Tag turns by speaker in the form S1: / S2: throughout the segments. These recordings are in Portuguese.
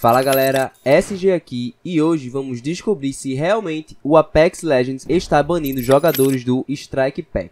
S1: Fala galera, SG aqui e hoje vamos descobrir se realmente o Apex Legends está banindo jogadores do Strike Pack.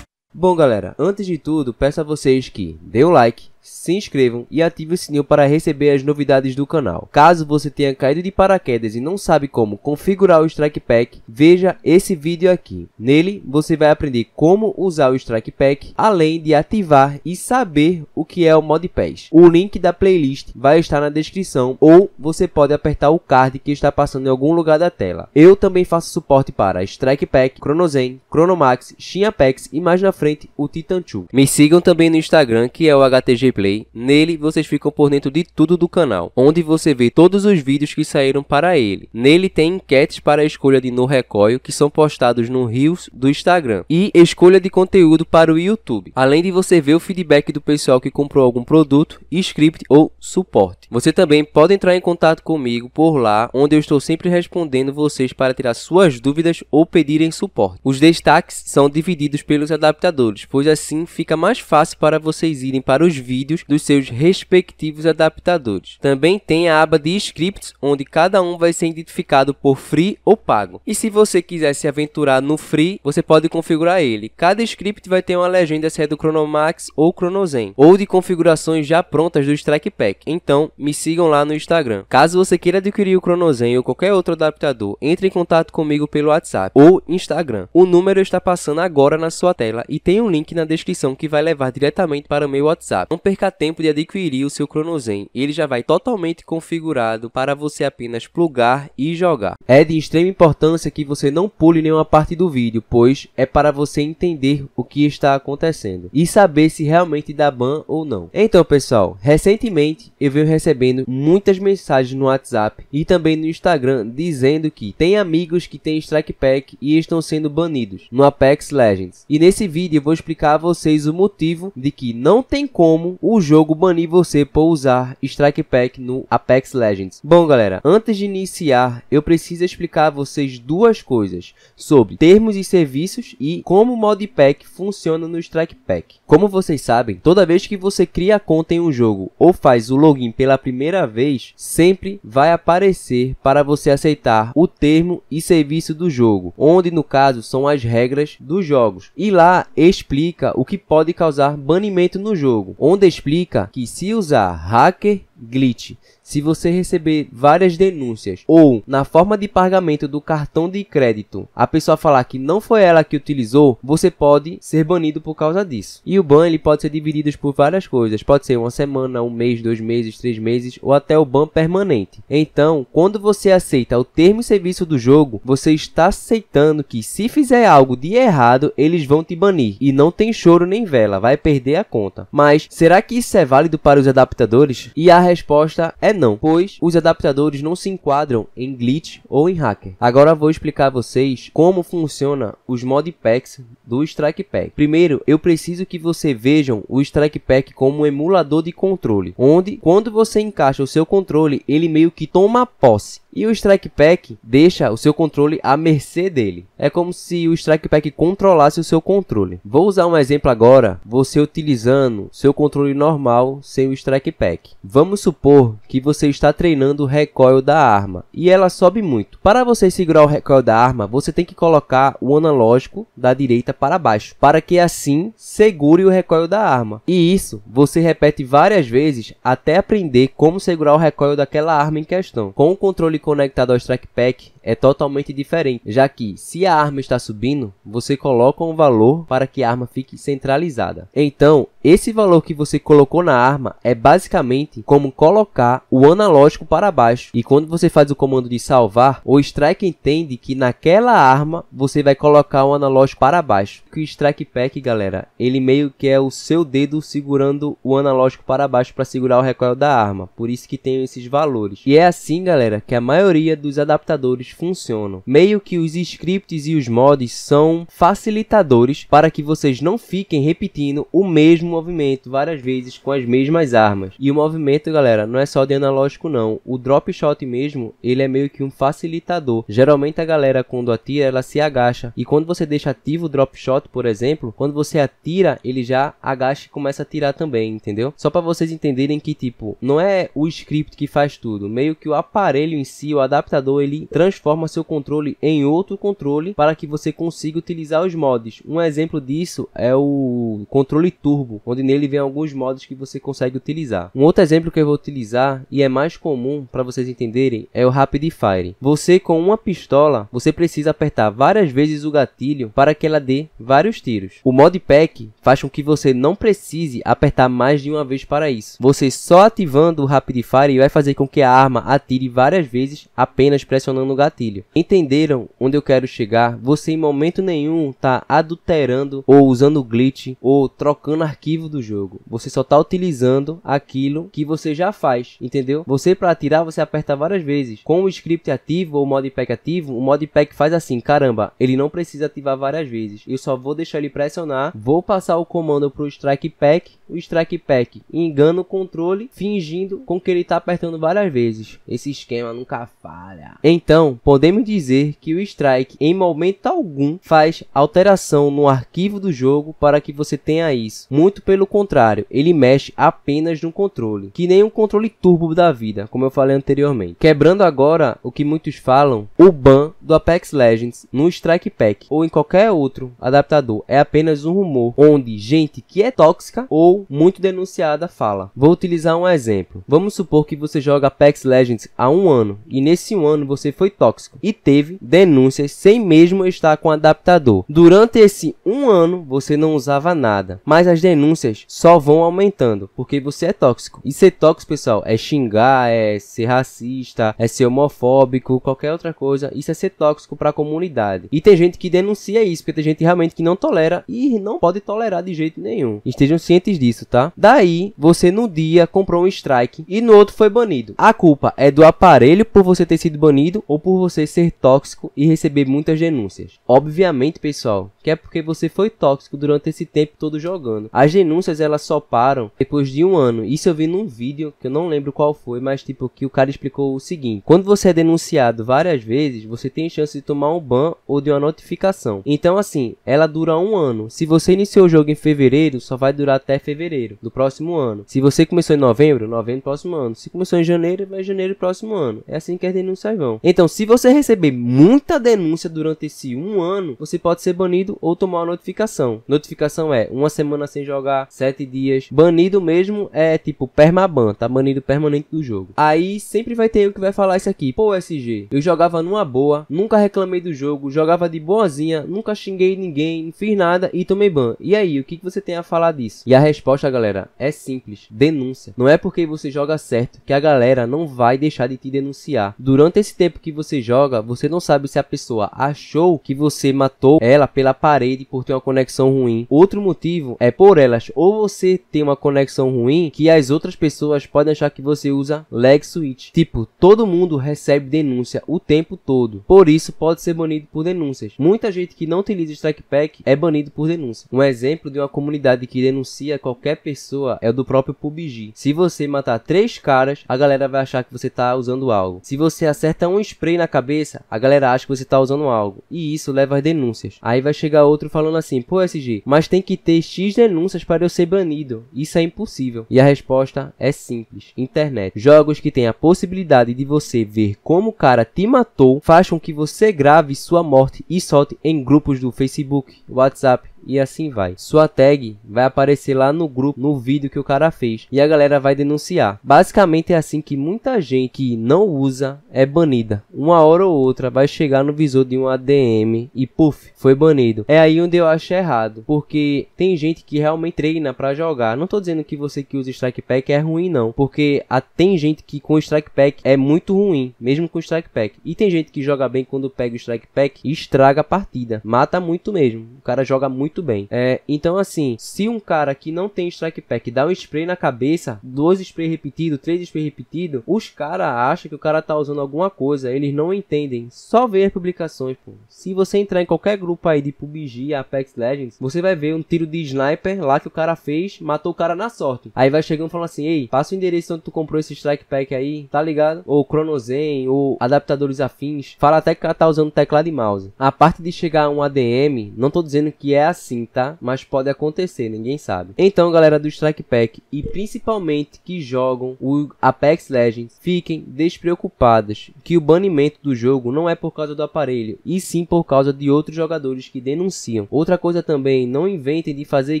S1: Bom galera, antes de tudo peço a vocês que dê um like, se inscrevam e ative o sininho para receber as novidades do canal. Caso você tenha caído de paraquedas e não sabe como configurar o Strike Pack, veja esse vídeo aqui. Nele, você vai aprender como usar o Strike Pack, além de ativar e saber o que é o Modpass. O link da playlist vai estar na descrição ou você pode apertar o card que está passando em algum lugar da tela. Eu também faço suporte para Strike Pack, Chronozen, Chronomax, Shinapex e mais na frente o Titan 2. Me sigam também no Instagram que é o HTG Replay. Nele, vocês ficam por dentro de tudo do canal, onde você vê todos os vídeos que saíram para ele. Nele tem enquetes para a escolha de no recolho, que são postados no Reels do Instagram, e escolha de conteúdo para o YouTube, além de você ver o feedback do pessoal que comprou algum produto, script ou suporte. Você também pode entrar em contato comigo por lá, onde eu estou sempre respondendo vocês para tirar suas dúvidas ou pedirem suporte. Os destaques são divididos pelos adaptadores, pois assim fica mais fácil para vocês irem para os vídeos vídeos dos seus respectivos adaptadores. Também tem a aba de scripts, onde cada um vai ser identificado por free ou pago. E se você quiser se aventurar no free, você pode configurar ele. Cada script vai ter uma legenda se é do Chronomax ou Chronozen, ou de configurações já prontas do Strike Pack. Então, me sigam lá no Instagram. Caso você queira adquirir o Chronozen ou qualquer outro adaptador, entre em contato comigo pelo WhatsApp ou Instagram. O número está passando agora na sua tela e tem um link na descrição que vai levar diretamente para o meu WhatsApp. Não perca tempo de adquirir o seu ChronoZen, ele já vai totalmente configurado para você apenas plugar e jogar. É de extrema importância que você não pule nenhuma parte do vídeo, pois é para você entender o que está acontecendo e saber se realmente dá ban ou não. Então pessoal, recentemente eu venho recebendo muitas mensagens no WhatsApp e também no Instagram dizendo que tem amigos que têm Strike Pack e estão sendo banidos no Apex Legends. E nesse vídeo eu vou explicar a vocês o motivo de que não tem como o jogo banir você por usar Strike Pack no Apex Legends. Bom, galera, antes de iniciar, eu preciso explicar a vocês duas coisas sobre termos e serviços e como o modpack funciona no Strike Pack. Como vocês sabem, toda vez que você cria a conta em um jogo ou faz o login pela primeira vez, sempre vai aparecer para você aceitar o termo e serviço do jogo, onde no caso são as regras dos jogos. E lá explica o que pode causar banimento no jogo, onde explica que se usar hacker glitch. Se você receber várias denúncias ou na forma de pagamento do cartão de crédito, a pessoa falar que não foi ela que utilizou, você pode ser banido por causa disso. E o ban ele pode ser dividido por várias coisas, pode ser uma semana, um mês, dois meses, três meses ou até o ban permanente. Então, quando você aceita o termo e serviço do jogo, você está aceitando que se fizer algo de errado, eles vão te banir e não tem choro nem vela, vai perder a conta. Mas será que isso é válido para os adaptadores? E a resposta é não, pois os adaptadores não se enquadram em glitch ou em hacker. Agora vou explicar a vocês como funciona os modpacks do Strike Pack. Primeiro, eu preciso que você vejam o Strike Pack como um emulador de controle, onde quando você encaixa o seu controle, ele meio que toma posse. E o Strike Pack deixa o seu controle à mercê dele. É como se o Strike Pack controlasse o seu controle. Vou usar um exemplo agora, você utilizando seu controle normal sem o Strike Pack. Vamos supor que você está treinando o recoil da arma e ela sobe muito. Para você segurar o recoil da arma, você tem que colocar o analógico da direita para baixo, para que assim segure o recoil da arma. E isso você repete várias vezes até aprender como segurar o recoil daquela arma em questão. Com o controle conectado ao Strike Pack, é totalmente diferente, já que se a arma está subindo, você coloca um valor para que a arma fique centralizada. Então, esse valor que você colocou na arma é basicamente como como colocar o analógico para baixo. E quando você faz o comando de salvar, o Strike entende que naquela arma você vai colocar o analógico para baixo. Que o Strike Pack, galera, ele meio que é o seu dedo segurando o analógico para baixo para segurar o recoil da arma. Por isso que tem esses valores. E é assim, galera, que a maioria dos adaptadores funcionam. Meio que os scripts e os mods são facilitadores para que vocês não fiquem repetindo o mesmo movimento várias vezes com as mesmas armas. E o movimento galera, não é só de analógico não. O drop shot mesmo, ele é meio que um facilitador. Geralmente a galera quando atira, ela se agacha. E quando você deixa ativo o drop shot, por exemplo, quando você atira, ele já agacha e começa a tirar também, entendeu? Só para vocês entenderem que tipo, não é o script que faz tudo, meio que o aparelho em si, o adaptador, ele transforma seu controle em outro controle para que você consiga utilizar os mods. Um exemplo disso é o controle turbo, onde nele vem alguns mods que você consegue utilizar. Um outro exemplo que eu vou utilizar e é mais comum para vocês entenderem é o Rapid Fire. Você com uma pistola, você precisa apertar várias vezes o gatilho para que ela dê vários tiros. O mod pack faz com que você não precise apertar mais de uma vez para isso. Você só ativando o Rapid Fire vai fazer com que a arma atire várias vezes apenas pressionando o gatilho. Entenderam onde eu quero chegar? Você em momento nenhum está adulterando ou usando glitch ou trocando arquivo do jogo. Você só está utilizando aquilo que você já faz, entendeu? Você para atirar, você aperta várias vezes. Com o script ativo ou o modpack ativo, o modpack faz assim, caramba, ele não precisa ativar várias vezes. Eu só vou deixar ele pressionar, vou passar o comando pro strike pack, o strike pack engana o controle, fingindo com que ele tá apertando várias vezes. Esse esquema nunca falha. Então, podemos dizer que o strike em momento algum faz alteração no arquivo do jogo para que você tenha isso. Muito pelo contrário, ele mexe apenas no controle, que nem um controle turbo da vida, como eu falei anteriormente. Quebrando agora o que muitos falam, o ban do Apex Legends no Strike Pack ou em qualquer outro adaptador é apenas um rumor onde gente que é tóxica ou muito denunciada fala. Vou utilizar um exemplo. Vamos supor que você joga Apex Legends há um ano e nesse um ano você foi tóxico e teve denúncias sem mesmo estar com adaptador. Durante esse um ano você não usava nada, mas as denúncias só vão aumentando porque você é tóxico e ser tóxico Xbox, pessoal, é xingar, é ser racista, é ser homofóbico, qualquer outra coisa. Isso é ser tóxico para a comunidade. E tem gente que denuncia isso, porque tem gente realmente que não tolera e não pode tolerar de jeito nenhum. Estejam cientes disso, tá? Daí, você no dia comprou um strike e no outro foi banido. A culpa é do aparelho por você ter sido banido ou por você ser tóxico e receber muitas denúncias. Obviamente, pessoal, que é porque você foi tóxico durante esse tempo todo jogando. As denúncias elas só param depois de um ano. Isso eu vi num vídeo vídeo, que eu não lembro qual foi, mas tipo, que o cara explicou o seguinte: quando você é denunciado várias vezes, você tem chance de tomar um ban ou de uma notificação. Então, assim, ela dura um ano. Se você iniciou o jogo em fevereiro, só vai durar até fevereiro do próximo ano. Se você começou em novembro, novembro próximo ano. Se começou em janeiro, vai janeiro próximo ano. É assim que as denúncias vão. Então, se você receber muita denúncia durante esse um ano, você pode ser banido ou tomar uma notificação. Notificação é uma semana sem jogar, sete dias. Banido mesmo é tipo permaban. Pronto, tá banido permanente do jogo. Aí sempre vai ter um que vai falar isso aqui. Pô, SG, eu jogava numa boa, nunca reclamei do jogo, jogava de boazinha, nunca xinguei ninguém, não fiz nada e tomei ban. E aí, o que, que você tem a falar disso? E a resposta, galera, é simples. Denúncia. Não é porque você joga certo que a galera não vai deixar de te denunciar. Durante esse tempo que você joga, você não sabe se a pessoa achou que você matou ela pela parede por ter uma conexão ruim. Outro motivo é por elas ou você ter uma conexão ruim que as outras pessoas pessoas podem achar que você usa lag switch. Tipo, todo mundo recebe denúncia o tempo todo. Por isso, pode ser banido por denúncias. Muita gente que não utiliza Strike Pack é banido por denúncia. Um exemplo de uma comunidade que denuncia qualquer pessoa é o do próprio PUBG. Se você matar três caras, a galera vai achar que você tá usando algo. Se você acerta um spray na cabeça, a galera acha que você tá usando algo. E isso leva às denúncias. Aí vai chegar outro falando assim: pô, SG, mas tem que ter X denúncias para eu ser banido. Isso é impossível. E a resposta é simples, internet. Jogos que têm a possibilidade de você ver como o cara te matou, fazem com que você grave sua morte e solte em grupos do Facebook, WhatsApp, e assim vai. Sua tag vai aparecer lá no grupo, no vídeo que o cara fez e a galera vai denunciar. Basicamente é assim que muita gente que não usa é banida. Uma hora ou outra vai chegar no visor de um ADM e puf, foi banido. É aí onde eu acho errado, porque tem gente que realmente treina para jogar. Não tô dizendo que você que usa Strike Pack é ruim não, porque a, tem gente que com Strike Pack é muito ruim, mesmo com Strike Pack. E tem gente que joga bem quando pega o Strike Pack e estraga a partida. Mata muito mesmo. O cara joga muito muito bem. É, então, assim, se um cara que não tem strike pack dá um spray na cabeça, dois spray repetido, três spray repetido, os caras acham que o cara tá usando alguma coisa, eles não entendem. Só ver as publicações, pô. Se você entrar em qualquer grupo aí de PUBG, Apex Legends, você vai ver um tiro de sniper lá que o cara fez, matou o cara na sorte. Aí vai chegando falando assim: ei, passa o endereço onde tu comprou esse strike pack aí, tá ligado? Ou Cronozen, ou adaptadores afins. Fala até que o cara tá usando teclado e mouse. A parte de chegar a um ADM, não tô dizendo que é assim assim, tá? Mas pode acontecer, ninguém sabe. Então, galera do Strike Pack e principalmente que jogam o Apex Legends, fiquem despreocupadas que o banimento do jogo não é por causa do aparelho, e sim por causa de outros jogadores que denunciam. Outra coisa também, não inventem de fazer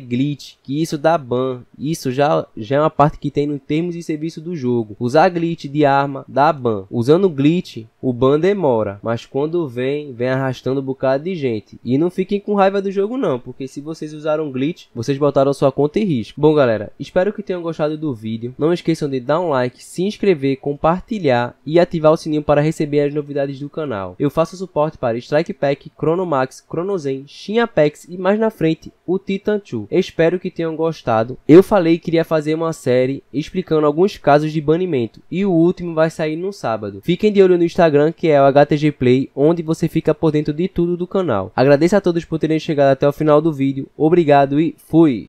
S1: glitch, que isso dá ban. Isso já, já é uma parte que tem no termos de serviço do jogo. Usar glitch de arma dá ban. Usando glitch o ban demora, mas quando vem, vem arrastando um bocado de gente. E não fiquem com raiva do jogo não, porque se vocês usaram glitch, vocês botaram sua conta em risco. Bom galera, espero que tenham gostado do vídeo. Não esqueçam de dar um like, se inscrever, compartilhar e ativar o sininho para receber as novidades do canal. Eu faço suporte para Strike Pack, Chronomax, Chronozen, Shin Apex e mais na frente, o Titan 2. Espero que tenham gostado. Eu falei que iria fazer uma série explicando alguns casos de banimento e o último vai sair no sábado. Fiquem de olho no Instagram Instagram, que é o HTG Play, onde você fica por dentro de tudo do canal. Agradeço a todos por terem chegado até o final do vídeo. Obrigado e fui!